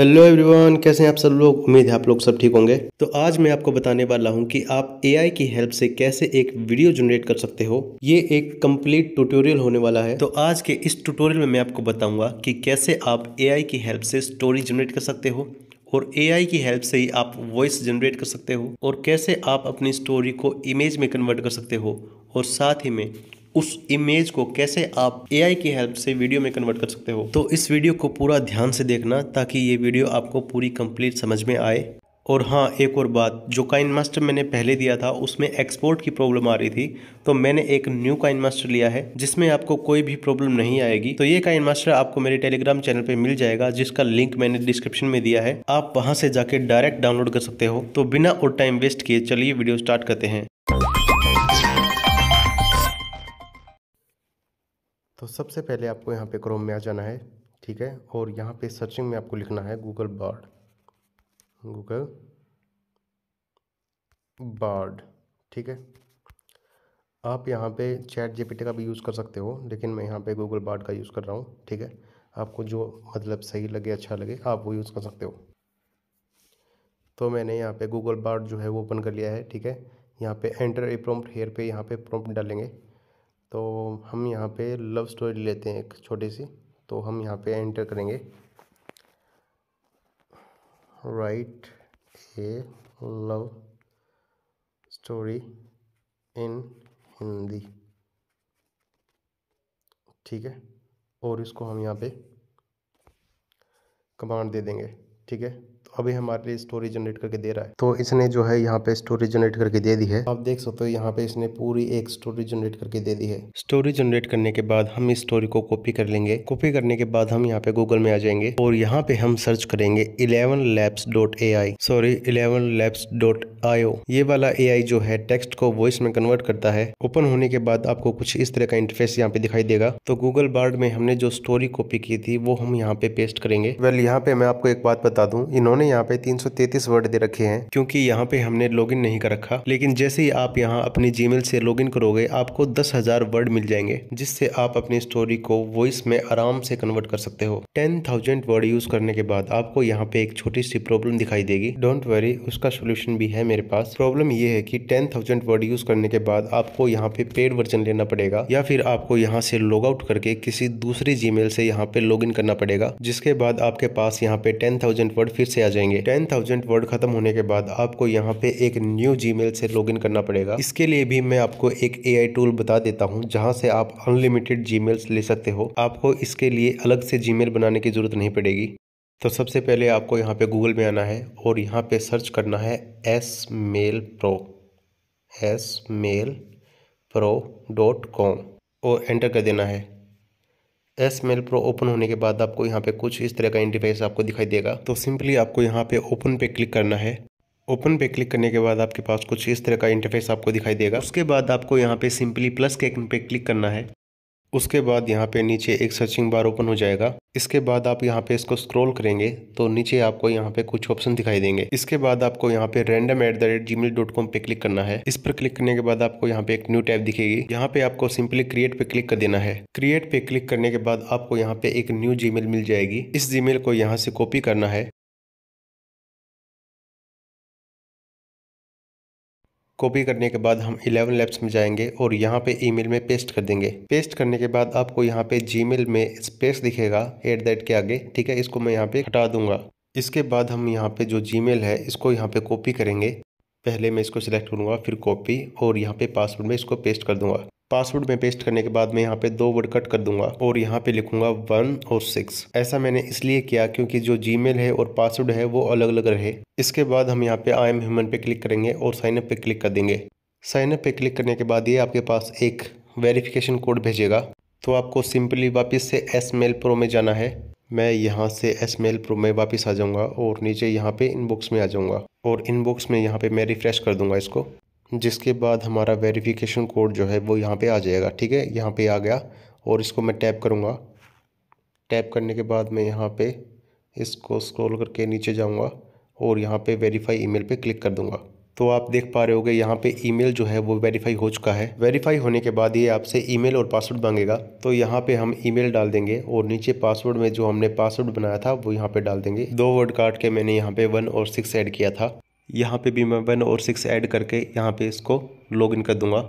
Hello everyone कैसे हैं आप सब लोग उम्मीद है आप लोग सब ठीक होंगे तो आज मैं आपको बताने वाला हूं कि आप एआई की हेल्प से कैसे एक वीडियो जनरेट कर सकते हो ये एक कंप्लीट ट्यूटोरियल होने वाला है तो आज के इस ट्यूटोरियल में मैं आपको बताऊंगा कि कैसे आप एआई की हेल्प से स्टोरी जनरेट कर सकते हो और ए की हेल्प से ही आप वॉइस जनरेट कर सकते हो और कैसे आप अपनी स्टोरी को इमेज में कन्वर्ट कर सकते हो और साथ ही में उस इमेज को कैसे आप एआई की हेल्प से वीडियो में कन्वर्ट कर सकते हो तो इस वीडियो को पूरा ध्यान से देखना ताकि ये वीडियो आपको पूरी कंप्लीट समझ में आए और हाँ एक और बात जो काइन मास्टर मैंने पहले दिया था उसमें एक्सपोर्ट की प्रॉब्लम आ रही थी तो मैंने एक न्यू काइन मास्टर लिया है जिसमें आपको कोई भी प्रॉब्लम नहीं आएगी तो ये काइन मास्टर आपको मेरे टेलीग्राम चैनल पे मिल जाएगा जिसका लिंक मैंने डिस्क्रिप्शन में दिया है आप वहाँ से जाके डायरेक्ट डाउनलोड कर सकते हो तो बिना और टाइम वेस्ट किए चलिए वीडियो स्टार्ट करते हैं तो सबसे पहले आपको यहाँ पे क्रोम में आ जाना है ठीक है और यहाँ पे सर्चिंग में आपको लिखना है गूगल बर्ड गूगल बर्ड ठीक है आप यहाँ पे चैट जीपीटी का भी यूज़ कर सकते हो लेकिन मैं यहाँ पे गूगल बर्ड का यूज़ कर रहा हूँ ठीक है आपको जो मतलब सही लगे अच्छा लगे आप वो यूज़ कर सकते हो तो मैंने यहाँ पे गूगल बार्ड जो है वो ओपन कर लिया है ठीक है यहाँ पे एंटर ए प्रोम्प्ट हेयर पे यहाँ पे प्रोम्प्ट डालेंगे तो हम यहाँ पे लव स्टोरी लेते हैं एक छोटी सी तो हम यहाँ पे एंटर करेंगे write a love story in Hindi ठीक है और इसको हम यहाँ पे कमांड दे देंगे ठीक है तो अभी हमारे लिए स्टोरी जनरेट करके दे रहा है तो इसने जो है यहाँ पे स्टोरी जनरेट करके दे दी है आप देख सकते हो यहाँ पे इसने पूरी एक स्टोरी जनरेट करके दे दी है स्टोरी जनरेट करने के बाद हम इस स्टोरी को कॉपी कर लेंगे कॉपी करने के बाद हम यहाँ पे गूगल में आ जाएंगे और यहाँ पे हम सर्च करेंगे eleven labs dot A I sorry eleven labs dot I O ये वाला ए आई जो है टेक्स्ट को वॉइस में कन्वर्ट करता है ओपन होने के बाद आपको कुछ इस तरह का इंटरफेस यहाँ पे दिखाई देगा तो गूगल बार्ड में हमने जो स्टोरी कॉपी की थी वो हम यहाँ पे पेस्ट करेंगे वेल यहाँ पे मैं आपको एक बात बता दूं इन्होंने उन्होंने यहाँ पे 333 वर्ड दे रखे हैं क्योंकि यहाँ पे हमने लॉगिन नहीं कर रखा लेकिन जैसे ही आप यहाँ अपनी जीमेल से लॉगिन करोगे आपको दस वर्ड मिल जाएंगे जिससे आप अपनी स्टोरी को वॉइस में आराम से कन्वर्ट कर सकते हो टेन थाउजेंड वर्ड यूज करने के बाद आपको यहाँ पे एक छोटी सी प्रॉब्लम दिखाई देगी डोंट वरी उसका सोल्यूशन भी है मेरे पास प्रॉब्लम ये है कि टेन थाउजेंड वर्ड यूज करने के बाद आपको यहाँ पे पेड वर्जन लेना पड़ेगा या फिर आपको यहाँ से लॉग आउट करके किसी दूसरी जी से यहाँ पे लॉग करना पड़ेगा जिसके बाद आपके पास यहाँ पे टेन वर्ड फिर से जाएंगे टेन थाउजेंड वर्ड खत्म होने के बाद आपको यहाँ पे एक न्यू जीमेल से लॉगिन करना पड़ेगा इसके लिए भी मैं आपको एक एआई टूल बता देता हूँ जहाँ से आप अनलिमिटेड जीमेल्स ले सकते हो आपको इसके लिए अलग से जीमेल बनाने की जरूरत नहीं पड़ेगी तो सबसे पहले आपको यहाँ पे गूगल में आना है और यहाँ पे सर्च करना है S mail pro S mail pro dot com और एंटर कर देना है एस मेल प्रो ओपन होने के बाद आपको यहाँ पे कुछ इस तरह का इंटरफेस आपको दिखाई देगा तो सिंपली आपको यहाँ पे ओपन पे क्लिक करना है ओपन पे क्लिक करने के बाद आपके पास कुछ इस तरह का इंटरफेस आपको दिखाई देगा उसके बाद आपको यहाँ पे सिंपली प्लस के आइकन पे क्लिक करना है उसके बाद यहाँ पे नीचे एक सर्चिंग बार ओपन हो जाएगा इसके बाद आप यहाँ पे इसको स्क्रॉल करेंगे तो नीचे आपको यहाँ पे कुछ ऑप्शन दिखाई देंगे इसके बाद आपको यहाँ पे random at the rate G mail dot com पे क्लिक करना है इस पर क्लिक करने के बाद आपको यहाँ पे एक न्यू टैब दिखेगी यहाँ पे आपको सिंपली क्रिएट पे क्लिक कर देना है क्रिएट पे क्लिक करने के बाद आपको यहाँ पे एक न्यू जी मिल जाएगी इस जी को यहाँ से कॉपी करना है कॉपी करने के बाद हम 11 लैब्स में जाएंगे और यहाँ पे ईमेल में पेस्ट कर देंगे पेस्ट करने के बाद आपको यहाँ पे जीमेल में स्पेस दिखेगा एट दैट के आगे ठीक है इसको मैं यहाँ पे हटा दूंगा इसके बाद हम यहाँ पे जो जीमेल है इसको यहाँ पे कॉपी करेंगे पहले मैं इसको सिलेक्ट करूँगा फिर कॉपी और यहाँ पे पासवर्ड में इसको पेस्ट कर दूंगा पासवर्ड में पेस्ट करने के बाद मैं यहाँ पे दो वर्ड कट कर दूंगा और यहाँ पे लिखूंगा वन और सिक्स ऐसा मैंने इसलिए किया क्योंकि जो जी है और पासवर्ड है वो अलग अलग रहे इसके बाद हम यहाँ पे आई एम ह्यूमन पे क्लिक करेंगे और साइन अप पे क्लिक कर देंगे साइन अप पे क्लिक करने के बाद ये आपके पास एक वेरिफिकेशन कोड भेजेगा तो आपको सिंपली वापस से एस मेल प्रो में जाना है मैं यहाँ से एस मेल प्रो में वापस आ जाऊँगा और नीचे यहाँ पे इनबॉक्स में आ जाऊँगा और इनबॉक्स में यहाँ पे मैं रिफ़्रेश कर दूँगा इसको जिसके बाद हमारा वेरिफिकेशन कोड जो है वो यहाँ पे आ जाएगा ठीक है यहाँ पे आ गया और इसको मैं टैप करूँगा टैप करने के बाद मैं यहाँ पे इसको स्क्रॉल करके नीचे जाऊँगा और यहाँ पे वेरीफाई ईमेल पे क्लिक कर दूँगा तो आप देख पा रहे होगे यहाँ पे ईमेल जो है वो वेरीफाई हो चुका है वेरीफाई होने के बाद ये आपसे ईमेल और पासवर्ड मांगेगा तो यहाँ पे हम ईमेल डाल देंगे और नीचे पासवर्ड में जो हमने पासवर्ड बनाया था वो यहाँ पे डाल देंगे दो वर्ड काट के मैंने यहाँ पे वन और सिक्स ऐड किया था यहाँ पे भी मैं वन और सिक्स ऐड करके यहाँ पे इसको लॉगिन कर दूँगा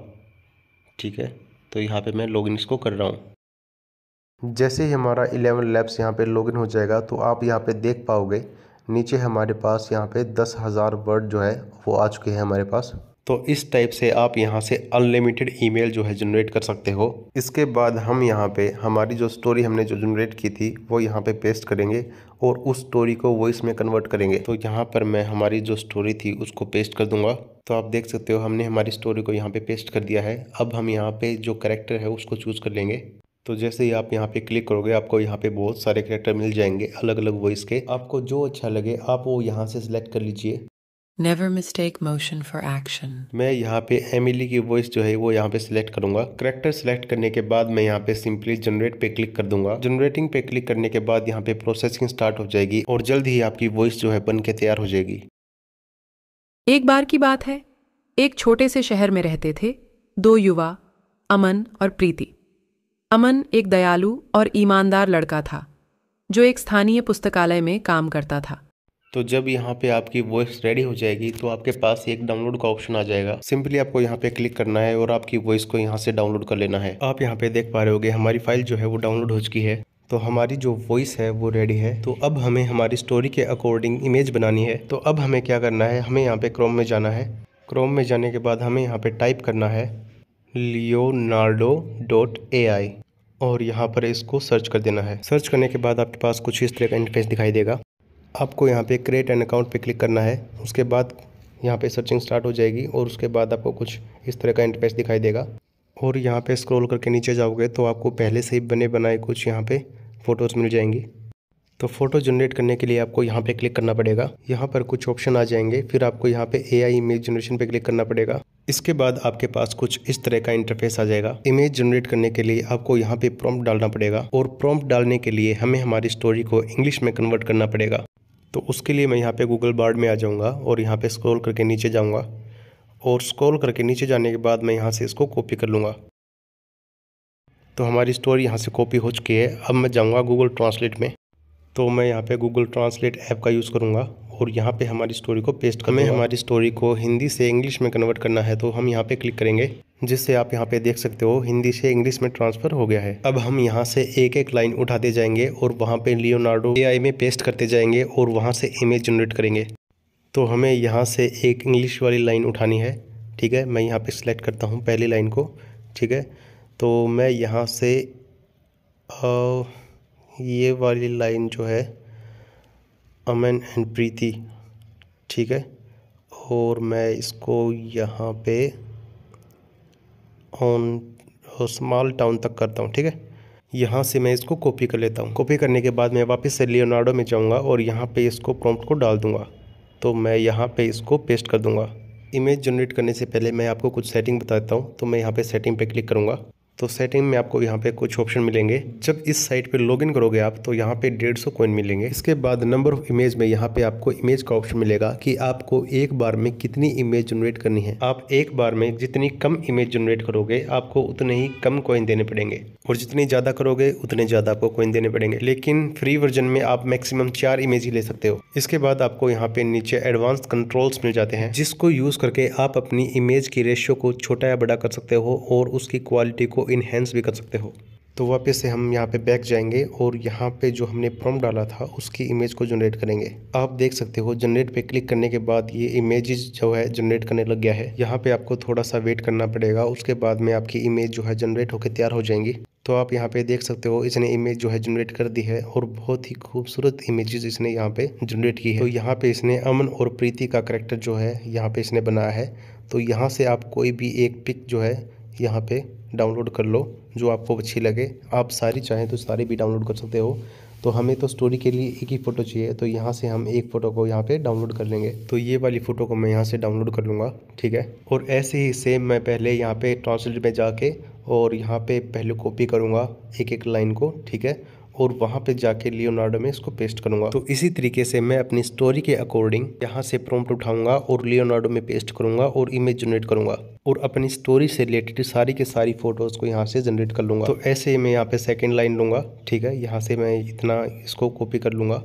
ठीक है तो यहाँ पे मैं लॉगिन इसको कर रहा हूँ जैसे ही हमारा इलेवन लैब्स यहाँ पे लॉगिन हो जाएगा तो आप यहाँ पे देख पाओगे नीचे हमारे पास यहाँ पे दस हज़ार वर्ड जो है वो आ चुके हैं हमारे पास तो इस टाइप से आप यहाँ से अनलिमिटेड ईमेल जो है जनरेट कर सकते हो इसके बाद हम यहाँ पे हमारी जो स्टोरी हमने जो जनरेट की थी वो यहाँ पे पेस्ट करेंगे और उस स्टोरी को वॉइस में कन्वर्ट करेंगे तो यहाँ पर मैं हमारी जो स्टोरी थी उसको पेस्ट कर दूंगा तो आप देख सकते हो हमने हमारी स्टोरी को यहाँ पे पेस्ट कर दिया है अब हम यहाँ पे जो करेक्टर है उसको चूज़ कर लेंगे तो जैसे ही आप यहाँ पे क्लिक करोगे आपको यहाँ पे बहुत सारे करेक्टर मिल जाएंगे अलग अलग वॉइस के आपको जो अच्छा लगे आप वो यहाँ से सिलेक्ट कर लीजिए Never mistake motion for action. मैं यहाँ पे एमिली की वॉइस जो है वो यहाँ पे सिलेक्ट करूंगा करेक्टर सिलेक्ट करने के बाद मैं यहाँ पे सिंपली जनरेट पे क्लिक कर दूंगा जनरेटिंग पे क्लिक करने के बाद यहाँ पे प्रोसेसिंग स्टार्ट हो जाएगी और जल्द ही आपकी वॉइस जो है बन के तैयार हो जाएगी एक बार की बात है एक छोटे से शहर में रहते थे दो युवा अमन और प्रीति अमन एक दयालु और ईमानदार लड़का था जो एक स्थानीय पुस्तकालय में काम करता था तो जब यहाँ पे आपकी वॉइस रेडी हो जाएगी तो आपके पास एक डाउनलोड का ऑप्शन आ जाएगा सिंपली आपको यहाँ पे क्लिक करना है और आपकी वॉइस को यहाँ से डाउनलोड कर लेना है आप यहाँ पे देख पा रहे हो हमारी फाइल जो है वो डाउनलोड हो चुकी है तो हमारी जो वॉइस है वो रेडी है तो अब हमें हमारी स्टोरी के अकॉर्डिंग इमेज बनानी है तो अब हमें क्या करना है हमें यहाँ पे क्रोम में जाना है क्रोम में जाने के बाद हमें यहाँ पे टाइप करना है लियोनार्डो डॉट ए आई और यहाँ पर इसको सर्च कर देना है सर्च करने के बाद आपके पास कुछ इस तरह का इंटरफेस दिखाई देगा आपको यहाँ पे क्रिएट एन अकाउंट पे क्लिक करना है उसके बाद यहाँ पे सर्चिंग स्टार्ट हो जाएगी और उसके बाद आपको कुछ इस तरह का इंटरफेस दिखाई देगा और यहाँ पे स्क्रॉल करके नीचे जाओगे तो आपको पहले से ही बने बनाए कुछ यहाँ पे फ़ोटोज़ मिल जाएंगी तो फ़ोटो जनरेट करने के लिए आपको यहाँ पे क्लिक करना पड़ेगा यहाँ पर कुछ ऑप्शन आ जाएंगे फिर आपको यहाँ पे ए आई इमेज जनरेशन पे क्लिक करना पड़ेगा इसके बाद आपके पास कुछ इस तरह का इंटरफेस आ जाएगा इमेज जनरेट करने के लिए आपको यहाँ पे प्रॉम्प्ट डालना पड़ेगा और प्रॉम्प्ट डालने के लिए हमें हमारी स्टोरी को इंग्लिश में कन्वर्ट करना पड़ेगा तो उसके लिए मैं यहाँ पे गूगल बार्ड में आ जाऊँगा और यहाँ पे स्क्रॉल करके नीचे जाऊँगा और स्क्रॉल करके नीचे जाने के बाद मैं यहाँ से इसको कॉपी कर लूँगा तो हमारी स्टोरी यहाँ से कॉपी हो चुकी है अब मैं जाऊँगा गूगल ट्रांसलेट में तो मैं यहाँ पे गूगल ट्रांसलेट ऐप का यूज़ करूँगा और यहाँ पे हमारी स्टोरी को पेस्ट हमें हमारी स्टोरी को हिंदी से इंग्लिश में कन्वर्ट करना है तो हम यहाँ पे क्लिक करेंगे जिससे आप यहाँ पे देख सकते हो हिंदी से इंग्लिश में ट्रांसफर हो गया है अब हम यहाँ से एक एक लाइन उठाते जाएंगे और वहाँ पे लियोनार्डो ए में पेस्ट करते जाएंगे और वहाँ से इमेज जनरेट करेंगे तो हमें यहाँ से एक इंग्लिश वाली लाइन उठानी है ठीक है मैं यहाँ पर सिलेक्ट करता हूँ पहली लाइन को ठीक है तो मैं यहाँ से ये वाली लाइन जो है अमन एंड प्रीति ठीक है और मैं इसको यहाँ पे ऑन स्मॉल टाउन तक करता हूँ ठीक है यहाँ से मैं इसको कॉपी कर लेता हूँ कॉपी करने के बाद मैं वापस से लियोनार्डो में जाऊँगा और यहाँ पे इसको प्रॉम्प्ट को डाल दूँगा तो मैं यहाँ पे इसको पेस्ट कर दूँगा इमेज जनरेट करने से पहले मैं आपको कुछ सेटिंग बताता हूँ तो मैं यहाँ पे सेटिंग पे क्लिक करूँगा तो सेटिंग में आपको यहाँ पे कुछ ऑप्शन मिलेंगे जब इस साइट पे लॉगिन करोगे आप तो यहाँ पे डेढ़ सौ कॉइन मिलेंगे इसके बाद नंबर ऑफ इमेज में यहाँ पे आपको इमेज का ऑप्शन मिलेगा कि आपको एक बार में कितनी इमेज जनरेट करनी है आप एक बार में जितनी कम इमेज जनरेट करोगे आपको उतने ही कम कॉइन देने पड़ेंगे और जितनी ज़्यादा करोगे उतने ज़्यादा आपको कॉइन देने पड़ेंगे लेकिन फ्री वर्जन में आप मैक्सिमम चार इमेज ही ले सकते हो इसके बाद आपको यहाँ पे नीचे एडवांस कंट्रोल्स मिल जाते हैं जिसको यूज़ करके आप अपनी इमेज की रेशियो को छोटा या बड़ा कर सकते हो और उसकी क्वालिटी को को इनहेंस भी कर सकते हो तो वापस से हम यहाँ पे बैक जाएंगे और यहाँ पे जो हमने प्रॉम डाला था उसकी इमेज को जनरेट करेंगे आप देख सकते हो जनरेट पे क्लिक करने के बाद ये इमेज जो है जनरेट करने लग गया है यहाँ पे आपको थोड़ा सा वेट करना पड़ेगा उसके बाद में आपकी इमेज जो है जनरेट होकर तैयार हो जाएंगी तो आप यहाँ पे देख सकते हो इसने इमेज जो है जनरेट कर दी है और बहुत ही खूबसूरत इमेजेस इसने यहाँ पे जनरेट की है तो यहाँ पे इसने अमन और प्रीति का करेक्टर जो है यहाँ पे इसने बनाया है तो यहाँ से आप कोई भी एक पिक जो है यहाँ पे डाउनलोड कर लो जो आपको अच्छी लगे आप सारी चाहें तो सारी भी डाउनलोड कर सकते हो तो हमें तो स्टोरी के लिए एक ही फ़ोटो चाहिए तो यहाँ से हम एक फ़ोटो को यहाँ पे डाउनलोड कर लेंगे तो ये वाली फ़ोटो को मैं यहाँ से डाउनलोड कर लूँगा ठीक है और ऐसे ही सेम मैं पहले यहाँ पे ट्रांसलेट में जाके और यहाँ पे पहले कॉपी करूँगा एक एक लाइन को ठीक है और वहाँ पे जाके लियोनार्डो में इसको पेस्ट करूँगा तो इसी तरीके से मैं अपनी स्टोरी के अकॉर्डिंग यहाँ से प्रॉम्प्ट उठाऊंगा और लियोनार्डो में पेस्ट करूँगा और इमेज जनरेट करूँगा और अपनी स्टोरी से रिलेटेड सारी के सारी फोटोज़ को यहाँ से जनरेट कर लूँगा तो ऐसे मैं यहाँ पर सेकेंड लाइन लूँगा ठीक है यहाँ से मैं इतना इसको कॉपी कर लूँगा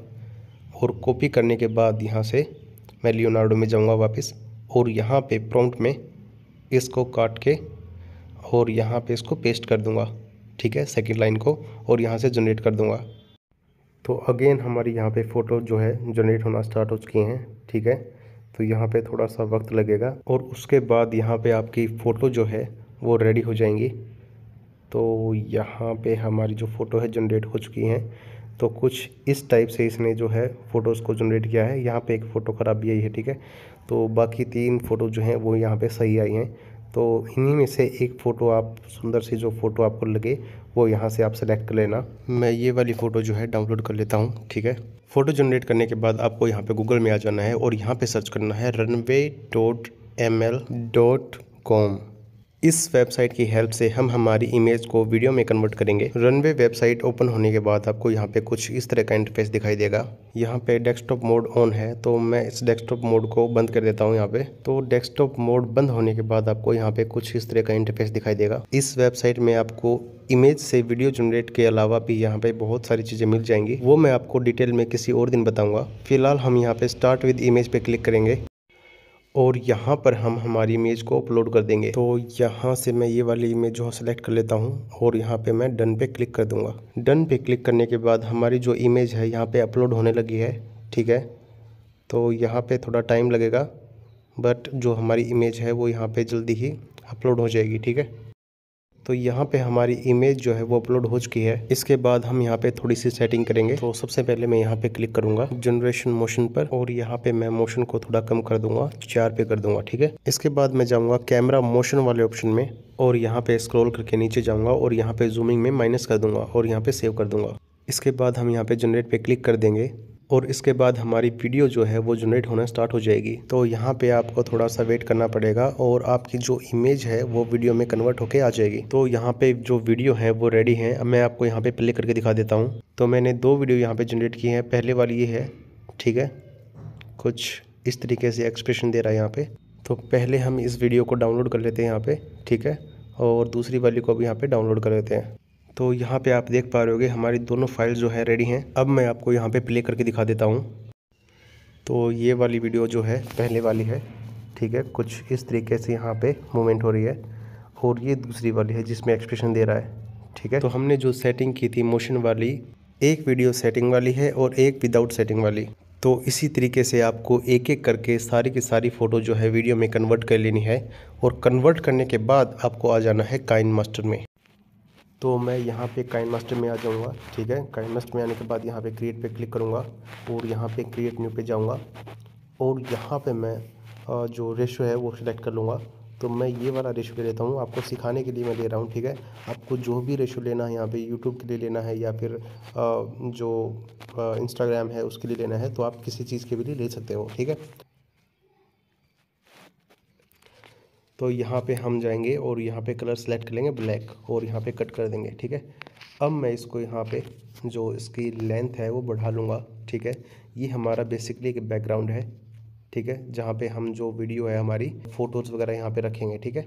और कॉपी करने के बाद यहाँ से मैं लियोनार्डो में जाऊँगा वापस और यहाँ पे प्रॉम्प्ट में इसको काट के और यहाँ पे इसको पेस्ट कर दूँगा ठीक है सेकेंड लाइन को और यहाँ से जनरेट कर दूँगा तो अगेन हमारी यहाँ पे फ़ोटो जो है जनरेट होना स्टार्ट हो चुकी हैं ठीक है तो यहाँ पे थोड़ा सा वक्त लगेगा और उसके बाद यहाँ पे आपकी फ़ोटो जो है वो रेडी हो जाएंगी तो यहाँ पे हमारी जो फ़ोटो है जनरेट हो चुकी हैं तो कुछ इस टाइप से इसने जो है फ़ोटोज़ को जनरेट किया है यहाँ पे एक फ़ोटो ख़राब भी आई है ठीक है तो बाकी तीन फ़ोटो जो हैं वो यहाँ पे सही आई हैं तो इन्हीं में से एक फ़ोटो आप सुंदर सी जो फ़ोटो आपको लगे वो यहाँ से आप सेलेक्ट कर लेना मैं ये वाली फ़ोटो जो है डाउनलोड कर लेता हूँ ठीक है फ़ोटो जनरेट करने के बाद आपको यहाँ पे गूगल में आ जाना है और यहाँ पे सर्च करना है runway dot M L dot com इस वेबसाइट की हेल्प से हम हमारी इमेज को वीडियो में कन्वर्ट करेंगे रनवे वेबसाइट ओपन होने के बाद आपको यहाँ पे कुछ इस तरह का इंटरफेस दिखाई देगा यहाँ पे डेस्कटॉप मोड ऑन है तो मैं इस डेस्कटॉप मोड को बंद कर देता हूँ यहाँ पे तो डेस्कटॉप मोड बंद होने के बाद आपको यहाँ पे कुछ इस तरह का इंटरफेस दिखाई देगा इस वेबसाइट में आपको इमेज से वीडियो जनरेट के अलावा भी यहाँ पे बहुत सारी चीज़ें मिल जाएंगी वो मैं आपको डिटेल में किसी और दिन बताऊँगा फिलहाल हम यहाँ पे स्टार्ट विद इमेज पे क्लिक करेंगे और यहाँ पर हम हमारी इमेज को अपलोड कर देंगे तो यहाँ से मैं ये वाली इमेज जो सेलेक्ट कर लेता हूँ और यहाँ पे मैं डन पे क्लिक कर दूंगा डन पे क्लिक करने के बाद हमारी जो इमेज है यहाँ पे अपलोड होने लगी है ठीक है तो यहाँ पे थोड़ा टाइम लगेगा बट जो हमारी इमेज है वो यहाँ पर जल्दी ही अपलोड हो जाएगी ठीक है तो यहाँ पे हमारी इमेज जो है वो अपलोड हो चुकी है इसके बाद हम यहाँ पे थोड़ी सी सेटिंग करेंगे तो सबसे पहले मैं यहाँ पे क्लिक करूंगा जनरेशन मोशन पर और यहाँ पे मैं मोशन को थोड़ा कम कर दूंगा चार पे कर दूंगा ठीक है इसके बाद मैं जाऊँगा कैमरा मोशन वाले ऑप्शन में और यहाँ पे स्क्रोल करके नीचे जाऊँगा और यहाँ पे जूमिंग में माइनस कर दूंगा और यहाँ पे सेव कर दूंगा इसके बाद हम यहाँ पे जनरेट पे क्लिक कर देंगे और इसके बाद हमारी वीडियो जो है वो जनरेट होना स्टार्ट हो जाएगी तो यहाँ पे आपको थोड़ा सा वेट करना पड़ेगा और आपकी जो इमेज है वो वीडियो में कन्वर्ट होके आ जाएगी तो यहाँ पे जो वीडियो है वो रेडी है अब मैं आपको यहाँ पे प्ले करके दिखा देता हूँ तो मैंने दो वीडियो यहाँ पर जनरेट की हैं पहले वाली ये है ठीक है कुछ इस तरीके से एक्सप्रेशन दे रहा है यहाँ पर तो पहले हम इस वीडियो को डाउनलोड कर लेते हैं यहाँ पर ठीक है और दूसरी वाली को भी यहाँ पर डाउनलोड कर लेते हैं तो यहाँ पे आप देख पा रहे होगे हमारी दोनों फाइल जो है रेडी हैं अब मैं आपको यहाँ पे प्ले करके दिखा देता हूँ तो ये वाली वीडियो जो है पहले वाली है ठीक है कुछ इस तरीके से यहाँ पे मूवमेंट हो रही है और ये दूसरी वाली है जिसमें एक्सप्रेशन दे रहा है ठीक है तो हमने जो सेटिंग की थी मोशन वाली एक वीडियो सेटिंग वाली है और एक विदाउट सेटिंग वाली तो इसी तरीके से आपको एक एक करके सारी की सारी फ़ोटो जो है वीडियो में कन्वर्ट कर लेनी है और कन्वर्ट करने के बाद आपको आ जाना है काइन मास्टर में तो मैं यहाँ पे काइन मास्टर में आ जाऊँगा ठीक है काइन मास्टर में आने के बाद यहाँ पे क्रिएट पे क्लिक करूँगा और यहाँ पे क्रिएट न्यू पे जाऊँगा और यहाँ पे मैं जो रेशो है वो सिलेक्ट कर लूँगा तो मैं ये वाला रेशो ले लेता हूँ आपको सिखाने के लिए मैं ले रहा हूँ ठीक है आपको जो भी रेशो लेना है यहाँ पे यूट्यूब के लिए लेना है या फिर जो इंस्टाग्राम है उसके लिए लेना है तो आप किसी चीज़ के भी लिए ले सकते हो ठीक है तो यहाँ पे हम जाएंगे और यहाँ पे कलर सेलेक्ट कर लेंगे ब्लैक और यहाँ पे कट कर देंगे ठीक है अब मैं इसको यहाँ पे जो इसकी लेंथ है वो बढ़ा लूँगा ठीक है ये हमारा बेसिकली एक बैकग्राउंड है ठीक है जहाँ पे हम जो वीडियो है हमारी फ़ोटोज़ वगैरह यहाँ पे रखेंगे ठीक है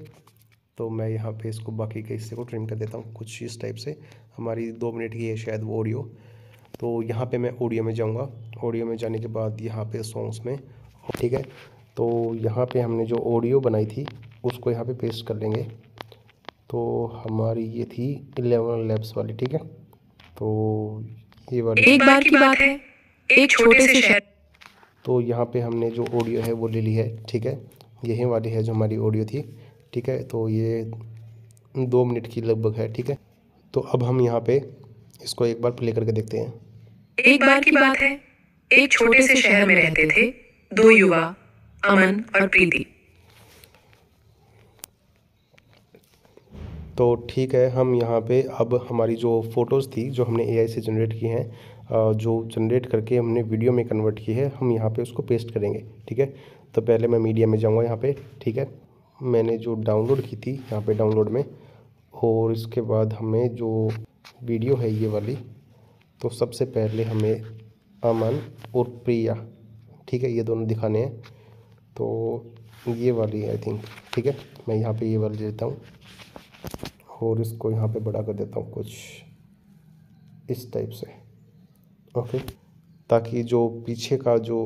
तो मैं यहाँ पे इसको बाकी के हिस्से को ट्रिम कर देता हूँ कुछ इस टाइप से हमारी दो मिनट की है शायद वो ऑडियो तो यहाँ पर मैं ऑडियो में जाऊँगा ऑडियो में जाने के बाद यहाँ पर सॉन्ग्स में ठीक है तो यहाँ पे हमने जो ऑडियो बनाई थी उसको यहाँ पे पेस्ट कर लेंगे तो हमारी ये थी इलेवन लैब्स वाली ठीक है तो ये वाली एक बार की बात है एक छोटे से शहर तो यहाँ पे हमने जो ऑडियो है वो ले ली है ठीक है यही वाली है जो हमारी ऑडियो थी ठीक है तो ये दो मिनट की लगभग है ठीक है तो अब हम यहाँ पे इसको एक बार प्ले करके देखते हैं एक बार की बात है एक छोटे से शहर में रहते थे दो युवा अमन और प्रीति तो ठीक है हम यहाँ पे अब हमारी जो फ़ोटोज़ थी जो हमने एआई से जनरेट की हैं जो जनरेट करके हमने वीडियो में कन्वर्ट की है हम यहाँ पे उसको पेस्ट करेंगे ठीक है तो पहले मैं मीडिया में जाऊँगा यहाँ पे ठीक है मैंने जो डाउनलोड की थी यहाँ पे डाउनलोड में और इसके बाद हमें जो वीडियो है ये वाली तो सबसे पहले हमें अमन और प्रिया ठीक है ये दोनों दिखाने हैं तो ये वाली आई थिंक ठीक है मैं यहाँ पर ये वाली देता हूँ और इसको यहाँ पे बड़ा कर देता हूँ कुछ इस टाइप से ओके ताकि जो पीछे का जो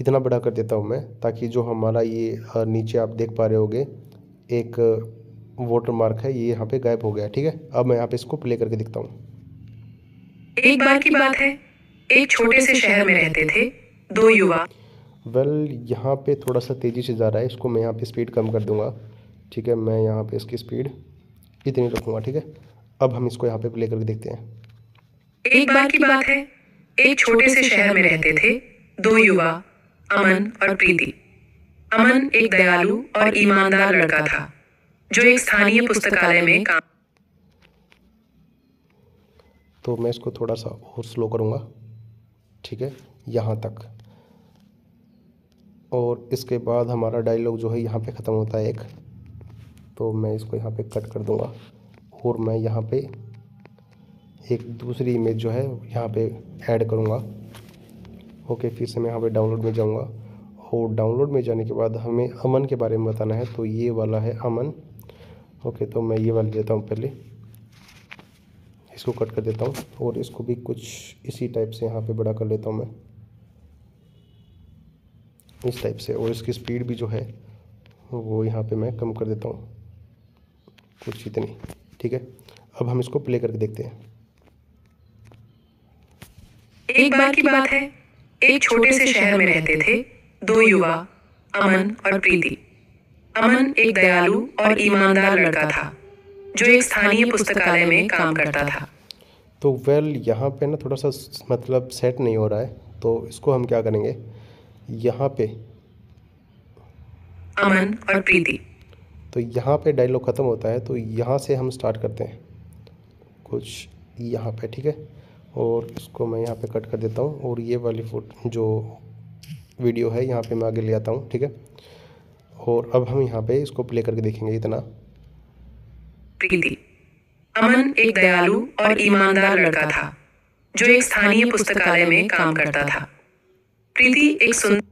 इतना बड़ा कर देता हूँ मैं ताकि जो हमारा ये नीचे आप देख पा रहे होंगे एक वाटर मार्क है ये यहाँ पे गायब हो गया ठीक है अब मैं यहाँ पे इसको प्ले करके दिखता हूँ एक बार की बात है एक छोटे से शहर में रहते थे दो युवा वेल well, यहाँ पे थोड़ा सा तेज़ी से जा रहा है इसको मैं यहाँ पे स्पीड कम कर दूंगा ठीक है मैं यहाँ पे इसकी स्पीड इतनी रखूँगा ठीक है अब हम इसको यहाँ पे प्ले करके देखते हैं एक बार की बात है एक छोटे से शहर में रहते थे दो युवा अमन और प्रीति अमन एक दयालु और ईमानदार लड़का था जो एक स्थानीय पुस्तकालय में काम तो मैं इसको थोड़ा सा और स्लो करूँगा ठीक है यहाँ तक और इसके बाद हमारा डायलॉग जो है यहाँ पे ख़त्म होता है एक तो मैं इसको यहाँ पे कट कर दूँगा और मैं यहाँ पे एक दूसरी इमेज जो है यहाँ पे ऐड करूँगा ओके फिर से मैं यहाँ पे डाउनलोड में जाऊँगा और डाउनलोड में जाने के बाद हमें अमन के बारे में बताना है तो ये वाला है अमन ओके तो मैं ये वाला लेता हूँ पहले इसको कट कर देता हूँ और इसको भी कुछ इसी टाइप से यहाँ पर बड़ा कर लेता हूँ मैं इस टाइप से और इसकी स्पीड भी जो है वो यहाँ पे मैं कम कर देता हूँ कुछ इतनी ठीक है अब हम इसको प्ले करके देखते हैं एक बार की बात है एक छोटे से शहर में रहते थे दो युवा अमन और प्रीति अमन एक दयालु और ईमानदार लड़का था जो एक स्थानीय पुस्तकालय में काम करता था तो वेल well, यहाँ पे ना थोड़ा सा मतलब सेट नहीं हो रहा है तो इसको हम क्या करेंगे यहाँ पे अमन और प्रीति तो यहाँ पे डायलॉग ख़त्म होता है तो यहाँ से हम स्टार्ट करते हैं कुछ यहाँ पे ठीक है और इसको मैं यहाँ पे कट कर देता हूँ और ये वाली फोट जो वीडियो है यहाँ पे मैं आगे ले आता हूँ ठीक है और अब हम यहाँ पे इसको प्ले करके देखेंगे इतना प्रीति अमन एक दयालु और ईमानदार लड़का था जो एक स्थानीय पुस्तकालय में काम करता था प्रीति एक सुंदर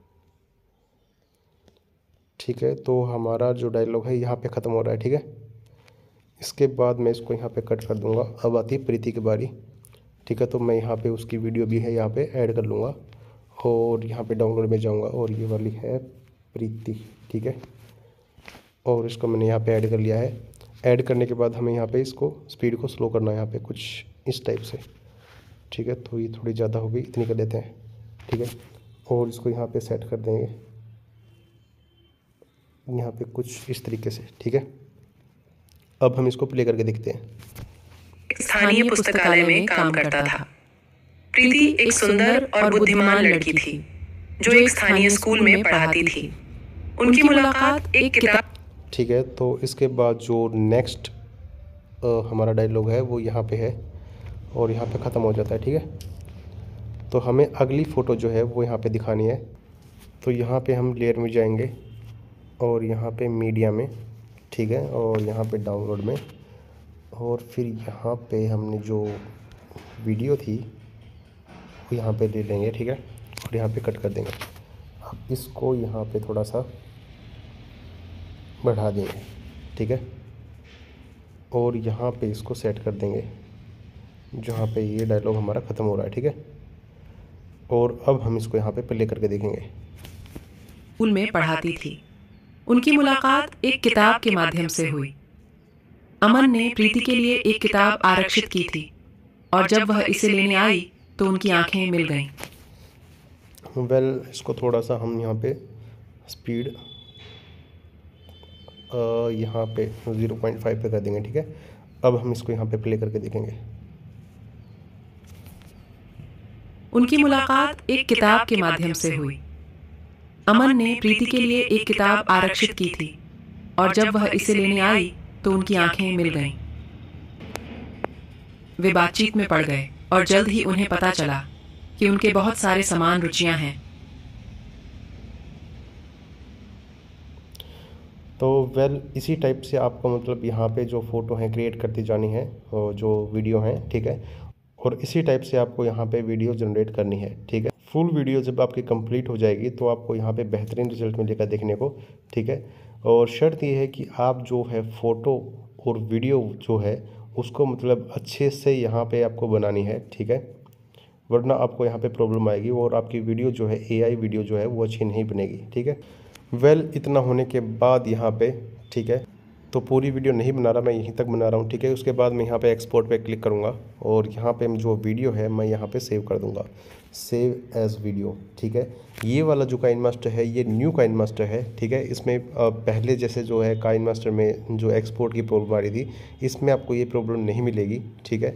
ठीक है तो हमारा जो डायलॉग है यहाँ पे ख़त्म हो रहा है ठीक है इसके बाद मैं इसको यहाँ पे कट कर दूँगा अब आती है प्रीति की बारी ठीक है तो मैं यहाँ पे उसकी वीडियो भी है यहाँ पे ऐड कर लूँगा और यहाँ पे डाउनलोड में जाऊँगा और ये वाली है प्रीति ठीक है और इसको मैंने यहाँ पर ऐड कर लिया है ऐड करने के बाद हमें यहाँ पर इसको स्पीड को स्लो करना है यहाँ पर कुछ इस टाइप से ठीक है तो ये थोड़ी ज़्यादा हो गई इतनी कर देते हैं ठीक है और इसको यहाँ पे सेट कर देंगे यहाँ पे कुछ इस तरीके से ठीक है अब हम इसको प्ले करके देखते हैं स्थानीय पुस्तकालय में काम करता था प्रीति एक सुंदर और बुद्धिमान लड़की थी जो एक स्थानीय स्कूल में पढ़ाती थी उनकी मुलाकात एक किताब ठीक है तो इसके बाद जो नेक्स्ट हमारा डायलॉग है वो यहाँ पे है और यहाँ पे ख़त्म हो जाता है ठीक है तो हमें अगली फ़ोटो जो है वो यहाँ पे दिखानी है तो यहाँ पे हम लेयर में जाएंगे और यहाँ पे मीडिया में ठीक है और यहाँ पे डाउनलोड में और फिर यहाँ पे हमने जो वीडियो थी वो यहाँ पे ले लेंगे ठीक है और यहाँ पे कट कर देंगे अब इसको यहाँ पे थोड़ा सा बढ़ा देंगे ठीक है और यहाँ पे इसको सेट कर देंगे जहाँ पे ये डायलॉग हमारा ख़त्म हो रहा है ठीक है और अब हम इसको यहाँ पे प्ले करके देखेंगे स्कूल में पढ़ाती थी उनकी मुलाकात एक किताब के माध्यम से हुई अमन ने प्रीति के लिए एक किताब आरक्षित की थी और जब वह इसे लेने आई तो, तो उनकी आंखें मिल गईं वेल well, इसको थोड़ा सा हम यहाँ पे स्पीड यहाँ पे 0.5 पे कर देंगे ठीक है अब हम इसको यहाँ पे प्ले करके देखेंगे उनकी मुलाकात एक किताब के माध्यम से हुई अमन ने प्रीति के लिए एक किताब आरक्षित की थी और जब वह इसे लेने आई तो उनकी आंखें मिल गईं। वे बातचीत में पड़ गए और जल्द ही उन्हें पता चला कि उनके बहुत सारे समान रुचियां हैं तो वेल इसी टाइप से आपको मतलब यहाँ पे जो फ़ोटो हैं क्रिएट करती जानी है और जो वीडियो हैं ठीक है और इसी टाइप से आपको यहाँ पे वीडियो जनरेट करनी है ठीक है फुल वीडियो जब आपकी कंप्लीट हो जाएगी तो आपको यहाँ पे बेहतरीन रिजल्ट मिलेगा देखने को ठीक है और शर्त ये है कि आप जो है फ़ोटो और वीडियो जो है उसको मतलब अच्छे से यहाँ पे आपको बनानी है ठीक है वरना आपको यहाँ पे प्रॉब्लम आएगी और आपकी वीडियो जो है एआई वीडियो जो है वो अच्छी नहीं बनेगी ठीक है वेल well, इतना होने के बाद यहाँ पर ठीक है तो पूरी वीडियो नहीं बना रहा मैं यहीं तक बना रहा हूँ ठीक है उसके बाद मैं यहाँ पे एक्सपोर्ट पे क्लिक करूँगा और यहाँ पे जो वीडियो है मैं यहाँ पे सेव कर दूँगा सेव एज वीडियो ठीक है ये वाला जो काइन मास्टर है ये न्यू काइन मास्टर है ठीक है इसमें पहले जैसे जो है काइन मास्टर में जो एक्सपोर्ट की प्रॉब्लम आ रही थी इसमें आपको ये प्रॉब्लम नहीं मिलेगी ठीक है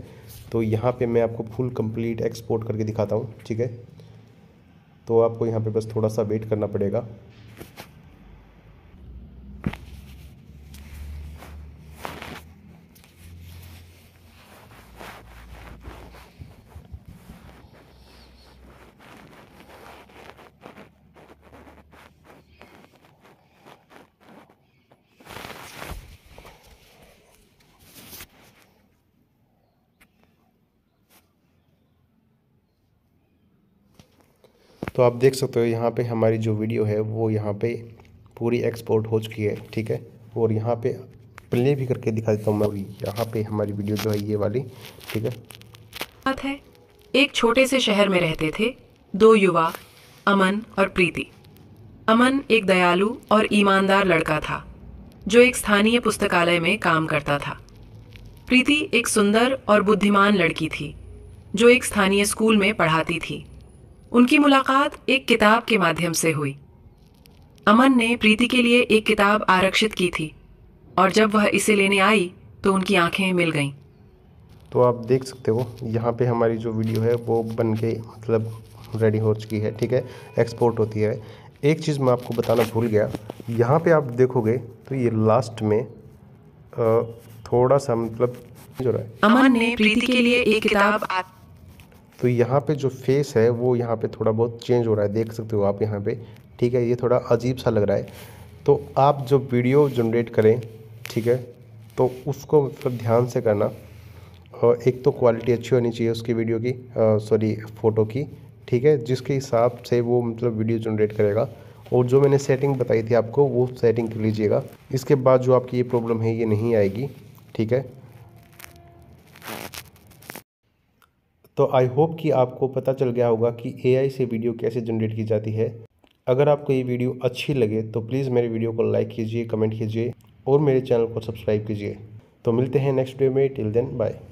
तो यहाँ पे मैं आपको फुल कंप्लीट एक्सपोर्ट करके दिखाता हूँ ठीक है तो आपको यहाँ पे बस थोड़ा सा वेट करना पड़ेगा तो आप देख सकते हो यहाँ पे हमारी जो वीडियो है वो यहाँ पे पूरी एक्सपोर्ट हो चुकी है ठीक है और यहाँ पे प्ले भी करके दिखा देता हूँ मैं यहाँ पे हमारी वीडियो जो है ये वाली ठीक है बात है एक छोटे से शहर में रहते थे दो युवा अमन और प्रीति अमन एक दयालु और ईमानदार लड़का था जो एक स्थानीय पुस्तकालय में काम करता था प्रीति एक सुंदर और बुद्धिमान लड़की थी जो एक स्थानीय स्कूल में पढ़ाती थी उनकी मुलाकात एक किताब के माध्यम से हुई अमन ने प्रीति के लिए एक किताब आरक्षित की थी और जब वह इसे लेने आई तो उनकी आंखें मिल गईं तो आप देख सकते हो यहाँ पे हमारी जो वीडियो है वो बन के मतलब रेडी हो चुकी है ठीक है एक्सपोर्ट होती है एक चीज़ मैं आपको बताना भूल गया यहाँ पे आप देखोगे तो ये लास्ट में थोड़ा सा मतलब जो रहा है अमन ने प्रीति के लिए एक किताब तो यहाँ पे जो फेस है वो यहाँ पे थोड़ा बहुत चेंज हो रहा है देख सकते हो आप यहाँ पे ठीक है ये थोड़ा अजीब सा लग रहा है तो आप जो वीडियो जनरेट करें ठीक है तो उसको मतलब ध्यान से करना और एक तो क्वालिटी अच्छी होनी चाहिए उसकी वीडियो की सॉरी फ़ोटो की ठीक है जिसके हिसाब से वो मतलब वीडियो जनरेट करेगा और जो मैंने सेटिंग बताई थी आपको वो सेटिंग कर लीजिएगा इसके बाद जो आपकी ये प्रॉब्लम है ये नहीं आएगी ठीक है तो आई होप कि आपको पता चल गया होगा कि एआई से वीडियो कैसे जनरेट की जाती है अगर आपको ये वीडियो अच्छी लगे तो प्लीज़ मेरे वीडियो को लाइक कीजिए कमेंट कीजिए और मेरे चैनल को सब्सक्राइब कीजिए तो मिलते हैं नेक्स्ट वीडियो में टिल देन बाय